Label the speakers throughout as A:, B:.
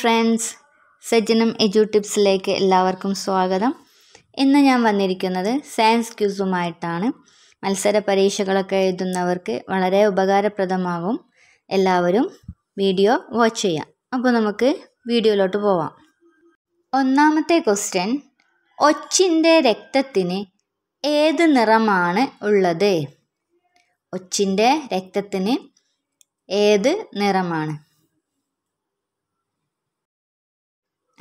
A: friends സജ്ജനം എജു ടിപ്സിലേക്ക് എല്ലാവർക്കും സ്വാഗതം ഇന്ന് ഞാൻ വന്നിരിക്കുന്നത് സയൻസ് ക്യൂസുമായിട്ടാണ് മത്സര പരീക്ഷകളൊക്കെ എഴുതുന്നവർക്ക് വളരെ ഉപകാരപ്രദമാകും എല്ലാവരും വീഡിയോ വാച്ച് ചെയ്യാം അപ്പോൾ നമുക്ക് വീഡിയോയിലോട്ട് പോവാം ഒന്നാമത്തെ ക്വസ്റ്റ്യൻ ഒച്ചിൻ്റെ രക്തത്തിന് ഏത് നിറമാണ് ഉള്ളത് ഒച്ചിൻ്റെ രക്തത്തിന് ഏത് നിറമാണ്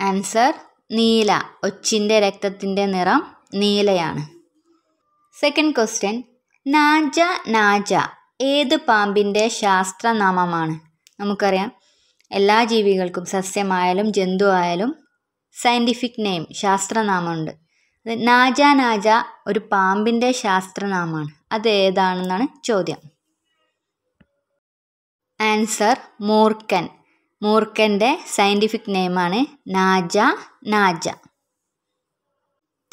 A: ആൻസർ നീല ഒച്ചിൻ്റെ രക്തത്തിൻ്റെ നിറം നീലയാണ് സെക്കൻഡ് ക്വസ്റ്റ്യൻ നാജ നാജ ഏത് പാമ്പിൻ്റെ ശാസ്ത്രനാമമാണ് നമുക്കറിയാം എല്ലാ ജീവികൾക്കും സസ്യമായാലും ജന്തു ആയാലും സയൻറ്റിഫിക് നെയിം ശാസ്ത്രനാമമുണ്ട് അത് നാജ നാജ ഒരു പാമ്പിൻ്റെ ശാസ്ത്രനാമമാണ് അത് ഏതാണെന്നാണ് ചോദ്യം ആൻസർ മൂർക്കൻ മൂർഖൻ്റെ സയൻറ്റിഫിക് നെയിമാണ് നാജ നാജ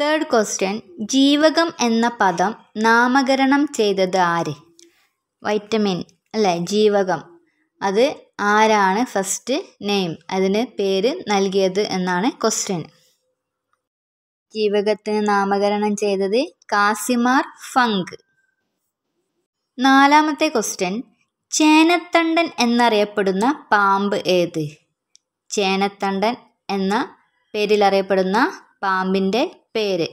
A: തേർഡ് ക്വസ്റ്റ്യൻ ജീവകം എന്ന പദം നാമകരണം ചെയ്തത് ആര് വൈറ്റമിൻ അല്ലേ ജീവകം അത് ആരാണ് ഫസ്റ്റ് നെയിം അതിന് പേര് നൽകിയത് എന്നാണ് ക്വസ്റ്റ്യൻ ജീവകത്തിന് നാമകരണം ചെയ്തത് കാസിമാർ ഫങ്ക് നാലാമത്തെ ക്വസ്റ്റ്യൻ ചേനത്തണ്ടൻ എന്നറിയപ്പെടുന്ന പാമ്പ് ഏത് ചേനത്തണ്ടൻ എന്ന പേരിലറിയപ്പെടുന്ന പാമ്പിൻ്റെ പേര്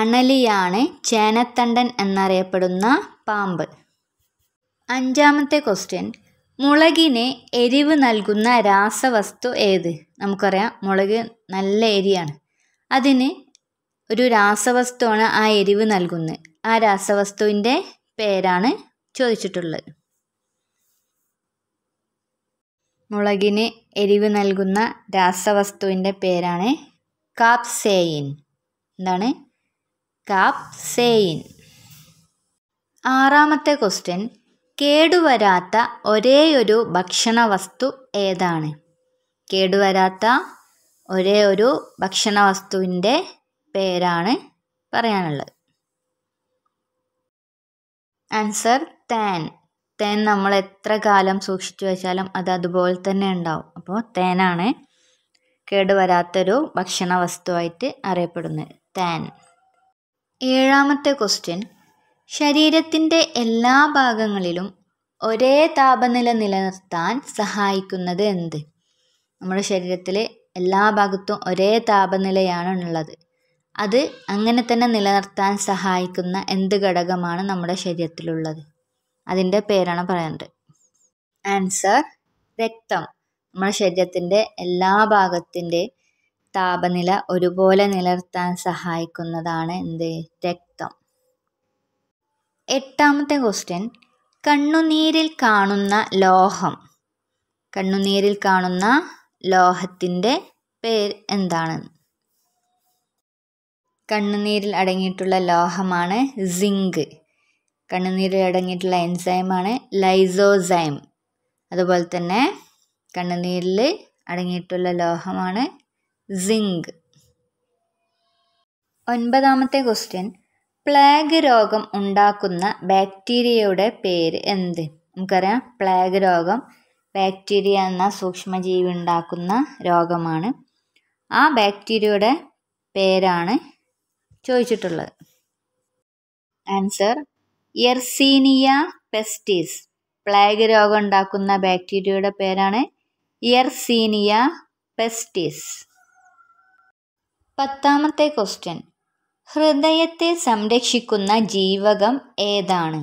A: അണലിയാണ് ചേനത്തണ്ടൻ എന്നറിയപ്പെടുന്ന പാമ്പ് അഞ്ചാമത്തെ ക്വസ്റ്റ്യൻ മുളകിന് എരിവ് നൽകുന്ന രാസവസ്തു ഏത് നമുക്കറിയാം മുളക് നല്ല എരിയാണ് അതിന് ഒരു രാസവസ്തുവാണ് ആ എരിവ് നൽകുന്നത് ആ രാസവസ്തുവിൻ്റെ പേരാണ് ചോദിച്ചിട്ടുള്ളത് മുളകിന് എരിവ് നൽകുന്ന രാസവസ്തുവിൻ്റെ പേരാണ് കാപ്സേയിൻ എന്താണ് കാപ്സേയിൻ ആറാമത്തെ ക്വസ്റ്റ്യൻ കേടുവരാത്ത ഒരേയൊരു ഭക്ഷണ വസ്തു ഏതാണ് കേടുവരാത്ത ഒരേ ഒരു ഭക്ഷണ വസ്തുവിൻ്റെ പേരാണ് പറയാനുള്ളത് ആൻസർ തേൻ തേൻ നമ്മൾ എത്ര കാലം സൂക്ഷിച്ചു വെച്ചാലും അത് അതുപോലെ തന്നെ ഉണ്ടാവും അപ്പോൾ തേനാണ് കേടുവരാത്തൊരു ഭക്ഷണ വസ്തുവായിട്ട് അറിയപ്പെടുന്നത് തേൻ ഏഴാമത്തെ ക്വസ്റ്റ്യൻ ശരീരത്തിൻ്റെ എല്ലാ ഭാഗങ്ങളിലും ഒരേ താപനില നിലനിർത്താൻ സഹായിക്കുന്നത് എന്ത് നമ്മുടെ ശരീരത്തിലെ എല്ലാ ഭാഗത്തും ഒരേ താപനിലയാണ് ഉള്ളത് അത് അങ്ങനെ തന്നെ നിലനിർത്താൻ സഹായിക്കുന്ന എന്ത് ഘടകമാണ് നമ്മുടെ ശരീരത്തിലുള്ളത് അതിൻ്റെ പേരാണ് പറയേണ്ടത് ആൻസർ രക്തം നമ്മുടെ ശരീരത്തിൻ്റെ എല്ലാ ഭാഗത്തിൻ്റെ താപനില ഒരുപോലെ നിലനിർത്താൻ സഹായിക്കുന്നതാണ് എന്ത് രക്തം എട്ടാമത്തെ ക്വസ്റ്റ്യൻ കണ്ണുനീരിൽ കാണുന്ന ലോഹം കണ്ണുനീരിൽ കാണുന്ന ലോഹത്തിൻ്റെ പേര് എന്താണ് കണ്ണുനീരിൽ അടങ്ങിയിട്ടുള്ള ലോഹമാണ് സിങ്ക് കണ്ണുനീരിൽ അടങ്ങിയിട്ടുള്ള എൻസൈമാണ് ലൈസോസൈം അതുപോലെ തന്നെ കണ്ണുനീരിൽ അടങ്ങിയിട്ടുള്ള ലോഹമാണ് സിങ്ക് ഒൻപതാമത്തെ ക്വസ്റ്റ്യൻ പ്ലേഗ് രോഗം ഉണ്ടാക്കുന്ന ബാക്ടീരിയയുടെ പേര് എന്ത് നമുക്കറിയാം പ്ലേഗ് രോഗം ബാക്ടീരിയ എന്ന സൂക്ഷ്മജീവി ഉണ്ടാക്കുന്ന രോഗമാണ് ആ ബാക്ടീരിയയുടെ പേരാണ് ചോദിച്ചിട്ടുള്ളത് ആൻസർ യെർസീനിയ പെസ്റ്റീസ് പ്ലേഗ് രോഗം ഉണ്ടാക്കുന്ന ബാക്ടീരിയയുടെ പേരാണ് യെർസീനിയ പെസ്റ്റീസ് പത്താമത്തെ ക്വസ്റ്റ്യൻ ഹൃദയത്തെ സംരക്ഷിക്കുന്ന ജീവകം ഏതാണ്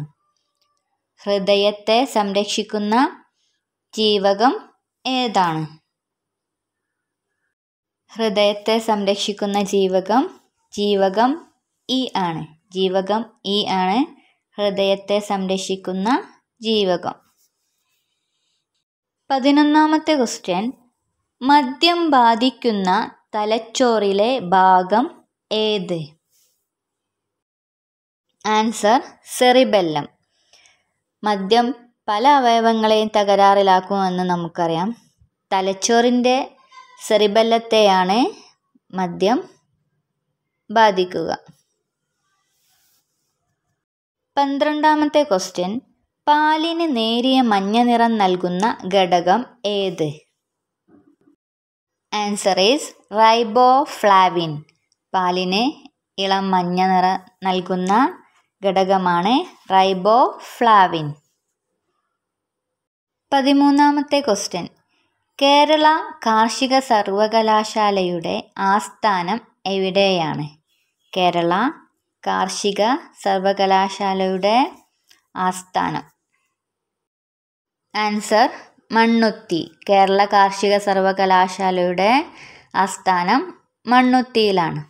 A: ഹൃദയത്തെ സംരക്ഷിക്കുന്ന ജീവകം ഏതാണ് ഹൃദയത്തെ സംരക്ഷിക്കുന്ന ജീവകം ജീവകം ഇ ആണ് ജീവകം ഇ ആണ് ഹൃദയത്തെ സംരക്ഷിക്കുന്ന ജീവകം പതിനൊന്നാമത്തെ ക്വസ്റ്റ്യൻ മദ്യം ബാധിക്കുന്ന തലച്ചോറിലെ ഭാഗം ഏത് ആൻസർ സെറിബെല്ലം മദ്യം പല അവയവങ്ങളെയും തകരാറിലാക്കുമെന്ന് നമുക്കറിയാം തലച്ചോറിൻ്റെ സെറിബെല്ലത്തെയാണ് മദ്യം ബാധിക്കുക പന്ത്രണ്ടാമത്തെ ക്വസ്റ്റ്യൻ പാലിന് നേരിയ മഞ്ഞ നിറം നൽകുന്ന ഘടകം ഏത് ആൻസർ ഈസ് ഫ്ലാവിൻ പാലിന് ഇളം മഞ്ഞ നിറ നൽകുന്ന ഘടകമാണ് ഫ്ലാവിൻ പതിമൂന്നാമത്തെ ക്വസ്റ്റ്യൻ കേരള കാർഷിക സർവകലാശാലയുടെ ആസ്ഥാനം എവിടെയാണ് കേരള കാർഷിക സർവകലാശാലയുടെ ആസ്ഥാനം ആൻസർ മണ്ണുത്തി കേരള കാർഷിക സർവകലാശാലയുടെ ആസ്ഥാനം മണ്ണുത്തിയിലാണ്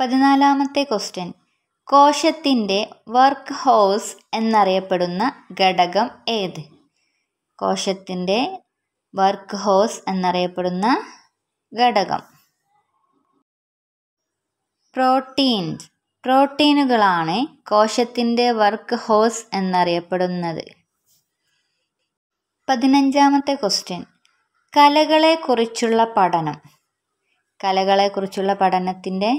A: പതിനാലാമത്തെ ക്വസ്റ്റ്യൻ കോശത്തിൻ്റെ വർക്ക് ഹൗസ് എന്നറിയപ്പെടുന്ന ഘടകം ഏത് കോശത്തിൻ്റെ വർക്ക് ഹൗസ് എന്നറിയപ്പെടുന്ന ഘടകം പ്രോട്ടീൻസ് പ്രോട്ടീനുകളാണ് കോശത്തിൻ്റെ വർക്ക് ഹോസ് എന്നറിയപ്പെടുന്നത് പതിനഞ്ചാമത്തെ ക്വസ്റ്റ്യൻ കലകളെക്കുറിച്ചുള്ള പഠനം കലകളെക്കുറിച്ചുള്ള പഠനത്തിൻ്റെ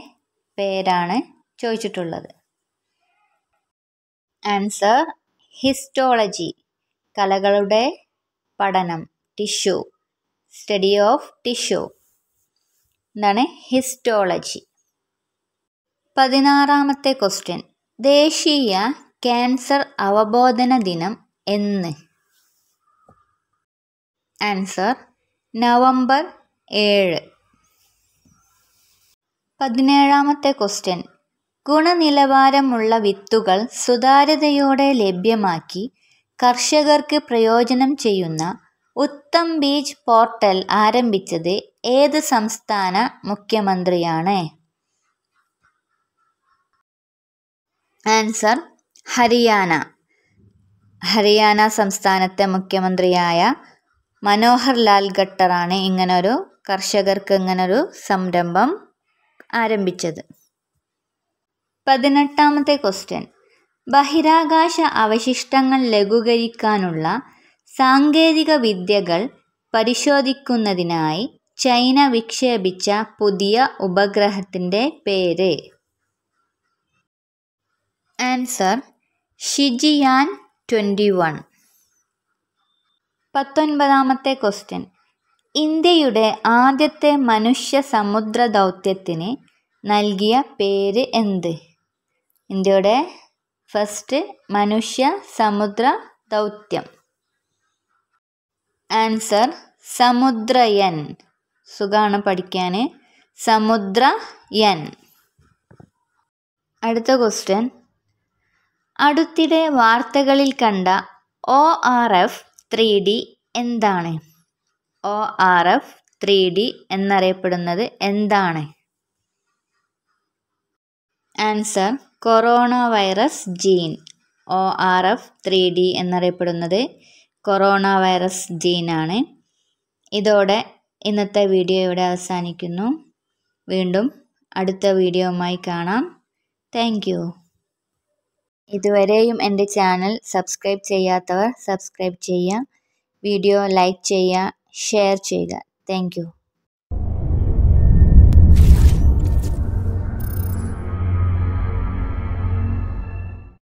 A: പേരാണ് ചോദിച്ചിട്ടുള്ളത് ആൻസർ ഹിസ്റ്റോളജി കലകളുടെ പഠനം ടിഷ്യൂ സ്റ്റഡി ഓഫ് ടിഷ്യൂ എന്താണ് ഹിസ്റ്റോളജി പതിനാറാമത്തെ ക്വസ്റ്റ്യൻ ദേശീയ ക്യാൻസർ അവബോധന ദിനം എന്ന് ആൻസർ നവംബർ ഏഴ് പതിനേഴാമത്തെ ക്വസ്റ്റ്യൻ ഗുണനിലവാരമുള്ള വിത്തുകൾ സുതാര്യതയോടെ ലഭ്യമാക്കി കർഷകർക്ക് പ്രയോജനം ചെയ്യുന്ന ഉത്തം ബീജ് പോർട്ടൽ ആരംഭിച്ചത് ഏത് സംസ്ഥാന മുഖ്യമന്ത്രിയാണ് ആൻസർ ഹരിയാന ഹരിയാന സംസ്ഥാനത്തെ മുഖ്യമന്ത്രിയായ മനോഹർ ലാൽ ഖട്ടറാണ് ഇങ്ങനൊരു കർഷകർക്ക് ഇങ്ങനൊരു സംരംഭം ആരംഭിച്ചത് പതിനെട്ടാമത്തെ ക്വസ്റ്റ്യൻ ബഹിരാകാശ അവശിഷ്ടങ്ങൾ ലഘൂകരിക്കാനുള്ള സാങ്കേതിക വിദ്യകൾ പരിശോധിക്കുന്നതിനായി ചൈന വിക്ഷേപിച്ച പുതിയ ഉപഗ്രഹത്തിൻ്റെ പേര് ആൻസർ ഷിജിയാൻ ട്വൻറ്റി വൺ പത്തൊൻപതാമത്തെ ക്വസ്റ്റ്യൻ ഇന്ത്യയുടെ ആദ്യത്തെ മനുഷ്യ സമുദ്ര ദൗത്യത്തിന് നൽകിയ പേര് എന്ത് ഇന്ത്യയുടെ ഫസ്റ്റ് മനുഷ്യ സമുദ്ര ദൗത്യം ആൻസർ സമുദ്രയൻ സുഖമാണ് പഠിക്കാൻ സമുദ്രയൻ അടുത്ത ക്വസ്റ്റ്യൻ അടുത്തിടെ വാർത്തകളിൽ കണ്ട O R F three D എന്താണ് O R F three D എന്നറിയപ്പെടുന്നത് എന്താണ് answer coronavirus gene O R F three D എന്നറിയപ്പെടുന്നത് കൊറോണ വൈറസ് ജീനാണ് ഇതോടെ ഇന്നത്തെ വീഡിയോ ഇവിടെ അവസാനിക്കുന്നു വീണ്ടും അടുത്ത വീഡിയോവുമായി കാണാം താങ്ക് ഇതുവരെയും എൻ്റെ ചാനൽ സബ്സ്ക്രൈബ് ചെയ്യാത്തവർ സബ്സ്ക്രൈബ് ചെയ്യുക വീഡിയോ ലൈക്ക് ചെയ്യുക ഷെയർ ചെയ്യുക താങ്ക്